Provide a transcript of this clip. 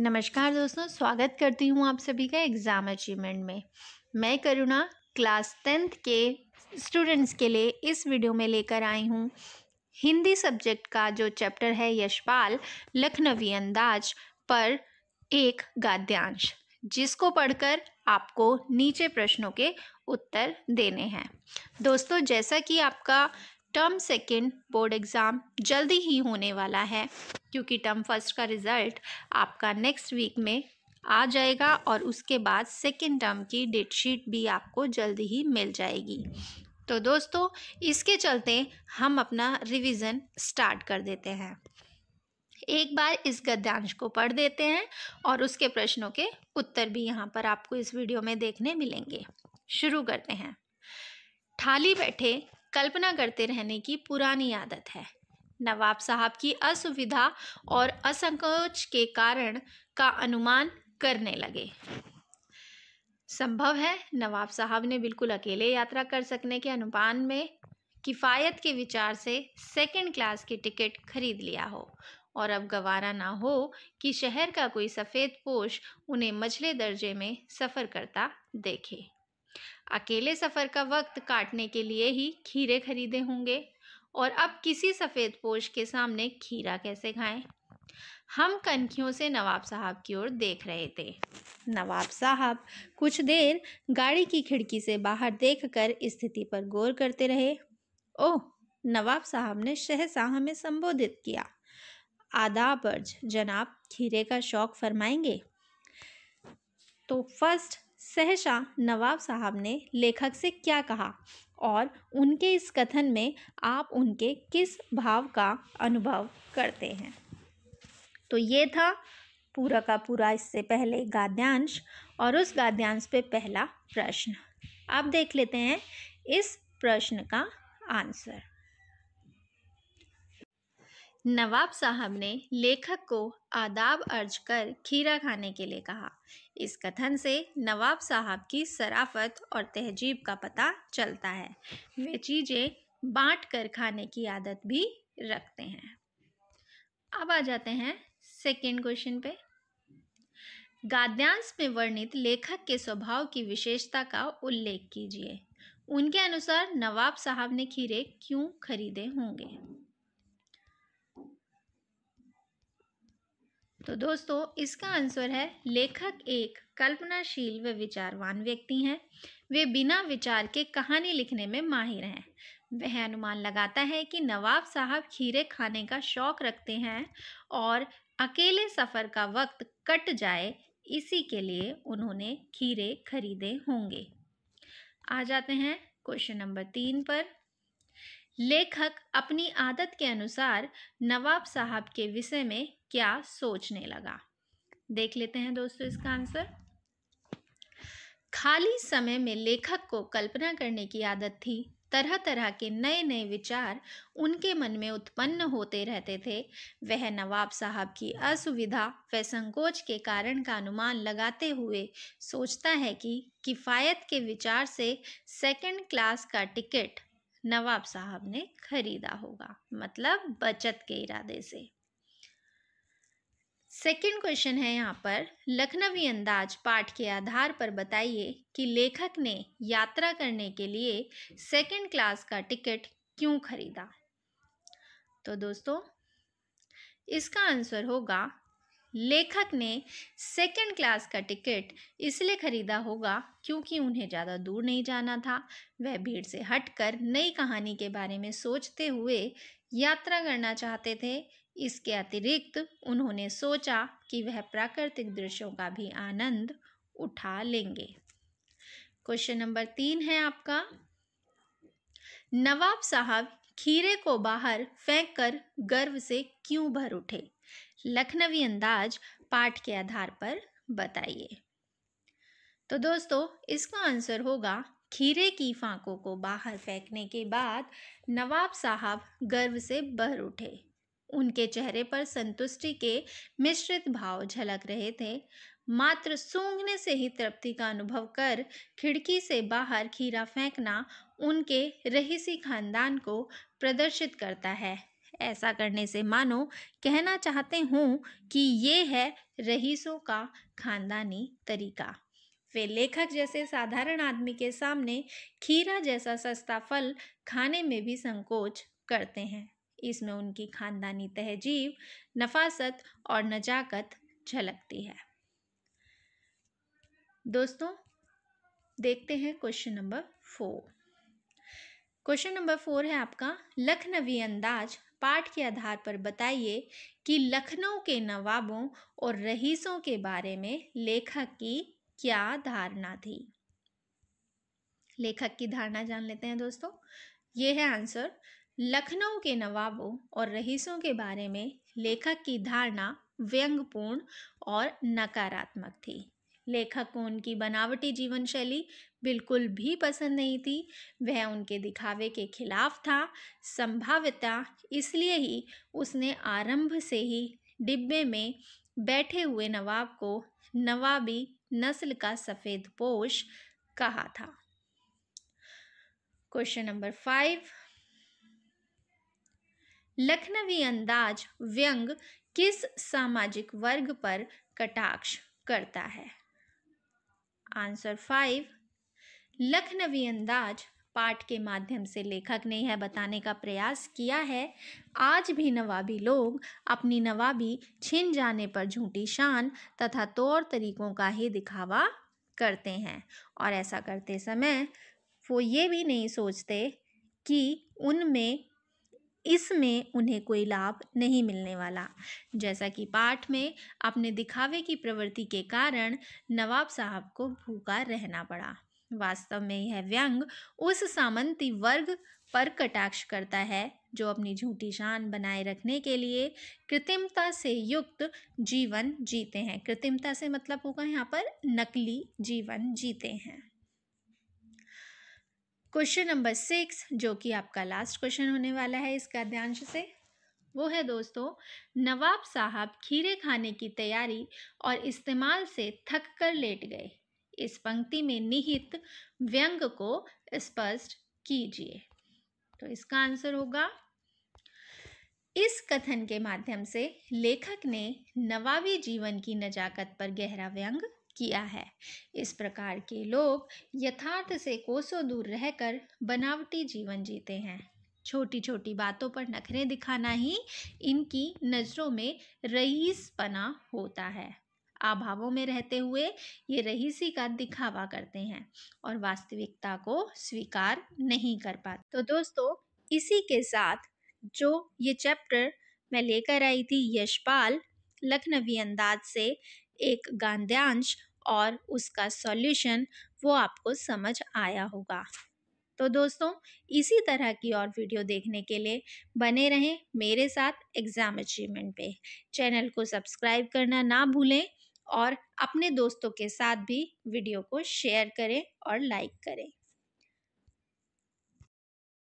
नमस्कार दोस्तों स्वागत करती हूँ आप सभी का एग्ज़ाम अचीवमेंट में मैं करुणा क्लास टेंथ के स्टूडेंट्स के लिए इस वीडियो में लेकर आई हूँ हिंदी सब्जेक्ट का जो चैप्टर है यशपाल लखनवी अंदाज पर एक गाद्यांश जिसको पढ़कर आपको नीचे प्रश्नों के उत्तर देने हैं दोस्तों जैसा कि आपका टर्म सेकेंड बोर्ड एग्ज़ाम जल्दी ही होने वाला है क्योंकि टर्म फर्स्ट का रिज़ल्ट आपका नेक्स्ट वीक में आ जाएगा और उसके बाद सेकेंड टर्म की डेट शीट भी आपको जल्दी ही मिल जाएगी तो दोस्तों इसके चलते हम अपना रिवीजन स्टार्ट कर देते हैं एक बार इस गद्यांश को पढ़ देते हैं और उसके प्रश्नों के उत्तर भी यहाँ पर आपको इस वीडियो में देखने मिलेंगे शुरू करते हैं थाली बैठे कल्पना करते रहने की पुरानी आदत है नवाब साहब की असुविधा और असंकोच के कारण का अनुमान करने लगे संभव है नवाब साहब ने बिल्कुल अकेले यात्रा कर सकने के अनुमान में किफ़ायत के विचार से सेकंड क्लास की टिकट खरीद लिया हो और अब गवारा ना हो कि शहर का कोई सफ़ेद पोश उन्हें मछले दर्जे में सफ़र करता देखे अकेले सफ़र का वक्त काटने के लिए ही खीरे खरीदे होंगे और अब किसी सफ़ेद पोश के सामने खीरा कैसे खाएं हम कनखियों से नवाब साहब की ओर देख रहे थे नवाब साहब कुछ देर गाड़ी की खिड़की से बाहर देखकर स्थिति पर गौर करते रहे ओह नवाब साहब ने शहसा हमें संबोधित किया आदाबर्ज जनाब खीरे का शौक फरमाएंगे तो फर्स्ट सहसा नवाब साहब ने लेखक से क्या कहा और उनके इस कथन में आप उनके किस भाव का अनुभव करते हैं तो ये था पूरा का पूरा इससे पहले गाद्यांश और उस गाद्यांश पे पहला प्रश्न अब देख लेते हैं इस प्रश्न का आंसर नवाब साहब ने लेखक को आदाब अर्ज कर खीरा खाने के लिए कहा इस कथन से नवाब साहब की सराफत और तहजीब का पता चलता है वे चीज़ें बांट कर खाने की आदत भी रखते हैं अब आ जाते हैं सेकेंड क्वेश्चन पे गाद्यांश में वर्णित लेखक के स्वभाव की विशेषता का उल्लेख कीजिए उनके अनुसार नवाब साहब ने खीरे क्यों खरीदे होंगे तो दोस्तों इसका आंसर है लेखक एक कल्पनाशील व विचारवान व्यक्ति हैं वे बिना विचार के कहानी लिखने में माहिर हैं वह अनुमान लगाता है कि नवाब साहब खीरे खाने का शौक रखते हैं और अकेले सफ़र का वक्त कट जाए इसी के लिए उन्होंने खीरे खरीदे होंगे आ जाते हैं क्वेश्चन नंबर तीन पर लेखक अपनी आदत के अनुसार नवाब साहब के विषय में क्या सोचने लगा देख लेते हैं दोस्तों इसका आंसर खाली समय में लेखक को कल्पना करने की आदत थी तरह तरह के नए नए विचार उनके मन में उत्पन्न होते रहते थे वह नवाब साहब की असुविधा व संकोच के कारण का अनुमान लगाते हुए सोचता है कि किफ़ायत के विचार से सेकंड क्लास का टिकट नवाब साहब ने खरीदा होगा मतलब बचत के इरादे से सेकेंड क्वेश्चन है यहाँ पर लखनवी अंदाज पाठ के आधार पर बताइए कि लेखक ने यात्रा करने के लिए सेकेंड क्लास का टिकट क्यों खरीदा तो दोस्तों इसका आंसर होगा लेखक ने सेकंड क्लास का टिकट इसलिए खरीदा होगा क्योंकि उन्हें ज़्यादा दूर नहीं जाना था वह भीड़ से हटकर नई कहानी के बारे में सोचते हुए यात्रा करना चाहते थे इसके अतिरिक्त उन्होंने सोचा कि वह प्राकृतिक दृश्यों का भी आनंद उठा लेंगे क्वेश्चन नंबर तीन है आपका नवाब साहब खीरे को बाहर फेंक कर गर्व से क्यों भर उठे लखनवी अंदाज पाठ के आधार पर बताइए तो दोस्तों इसका आंसर होगा खीरे की फांकों को बाहर फेंकने के बाद नवाब साहब गर्व से भर उठे उनके चेहरे पर संतुष्टि के मिश्रित भाव झलक रहे थे मात्र सूंघने से ही तृप्ति का अनुभव कर खिड़की से बाहर खीरा फेंकना उनके रहीसी खानदान को प्रदर्शित करता है ऐसा करने से मानो कहना चाहते हूँ कि ये है रहीसों का खानदानी तरीका वे लेखक जैसे साधारण आदमी के सामने खीरा जैसा सस्ता फल खाने में भी संकोच करते हैं इसमें उनकी खानदानी तहजीब नफासत और नजाकत झलकती है दोस्तों देखते हैं question number four question number four है आपका लखनवी अंदाज पाठ के आधार पर बताइए कि लखनऊ के नवाबों और रईसों के बारे में लेखक की क्या धारणा थी लेखक की धारणा जान लेते हैं दोस्तों ये है आंसर लखनऊ के नवाबों और रईसों के बारे में लेखक की धारणा व्यंगपूर्ण और नकारात्मक थी लेखक को उनकी बनावटी जीवन शैली बिल्कुल भी पसंद नहीं थी वह उनके दिखावे के खिलाफ था संभाव्यता इसलिए ही उसने आरंभ से ही डिब्बे में बैठे हुए नवाब को नवाबी नस्ल का सफ़ेद पोश कहा था क्वेश्चन नंबर फाइव लखनवी अंदाज व्यंग किस सामाजिक वर्ग पर कटाक्ष करता है आंसर फाइव लखनवी अंदाज पाठ के माध्यम से लेखक ने यह बताने का प्रयास किया है आज भी नवाबी लोग अपनी नवाबी छिन जाने पर झूठी शान तथा तौर तरीकों का ही दिखावा करते हैं और ऐसा करते समय वो ये भी नहीं सोचते कि उनमें इसमें उन्हें कोई लाभ नहीं मिलने वाला जैसा कि पाठ में अपने दिखावे की प्रवृत्ति के कारण नवाब साहब को भूखा रहना पड़ा वास्तव में यह व्यंग उस सामंती वर्ग पर कटाक्ष करता है जो अपनी झूठी शान बनाए रखने के लिए कृत्रिमता से युक्त जीवन जीते हैं कृत्रिमता से मतलब होगा यहाँ पर नकली जीवन जीते हैं क्वेश्चन नंबर सिक्स जो कि आपका लास्ट क्वेश्चन होने वाला है इस गद्यांश से वो है दोस्तों नवाब साहब खीरे खाने की तैयारी और इस्तेमाल से थक कर लेट गए इस पंक्ति में निहित व्यंग को स्पष्ट कीजिए तो इसका आंसर होगा इस कथन के माध्यम से लेखक ने नवाबी जीवन की नजाकत पर गहरा व्यंग किया है इस प्रकार के लोग यथार्थ से कोसों दूर रहकर बनावटी जीवन जीते हैं छोटी छोटी बातों पर नखरे दिखाना ही इनकी नज़रों में रईस पना होता है अभावों में रहते हुए ये रहीसी का दिखावा करते हैं और वास्तविकता को स्वीकार नहीं कर पाते तो दोस्तों इसी के साथ जो ये चैप्टर मैं लेकर आई थी यशपाल लखनवी अंदाज से एक गांध्यांश और उसका सॉल्यूशन वो आपको समझ आया होगा तो दोस्तों इसी तरह की और वीडियो देखने के लिए बने रहें मेरे साथ एग्ज़ाम अचीवमेंट पे चैनल को सब्सक्राइब करना ना भूलें और अपने दोस्तों के साथ भी वीडियो को शेयर करें और लाइक करें